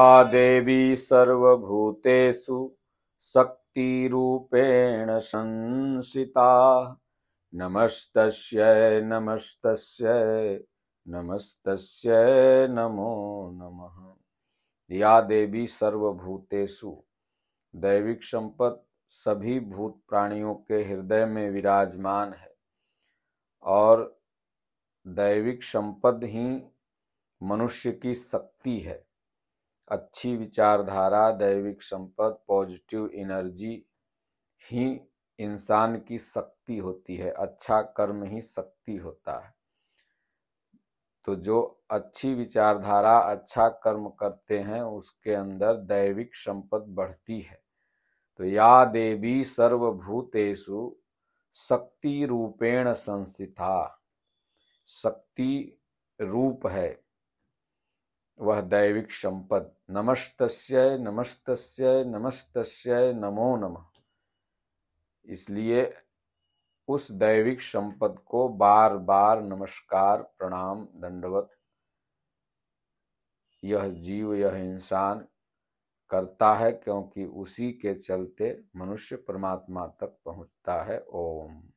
या देवी सर्वभूतेषु शक्तिरूपेण संसिता नमस्तस्यै नमस्तस्यै नमस्तस्यै नमो नमः या देवी सर्वभूतेषु दैविक संपत सभी भूत प्राणियों के हृदय में विराजमान है और दैविक संपद ही मनुष्य की शक्ति है अच्छी विचारधारा दैविक संपद पॉजिटिव एनर्जी ही इंसान की शक्ति होती है अच्छा कर्म ही शक्ति होता है तो जो अच्छी विचारधारा अच्छा कर्म करते हैं उसके अंदर दैविक संपद बढ़ती है तो या देवी सर्वभूतेषु शक्ति रूपेण संस्थिता शक्ति रूप है वह दैविक संपद नमस्तस्यय नमस्तस्यय नमस्तस्यय नमो नमः इसलिए उस दैविक संपद को बार बार नमस्कार प्रणाम दंडवत यह जीव यह इंसान करता है क्योंकि उसी के चलते मनुष्य परमात्मा तक पहुंचता है ओम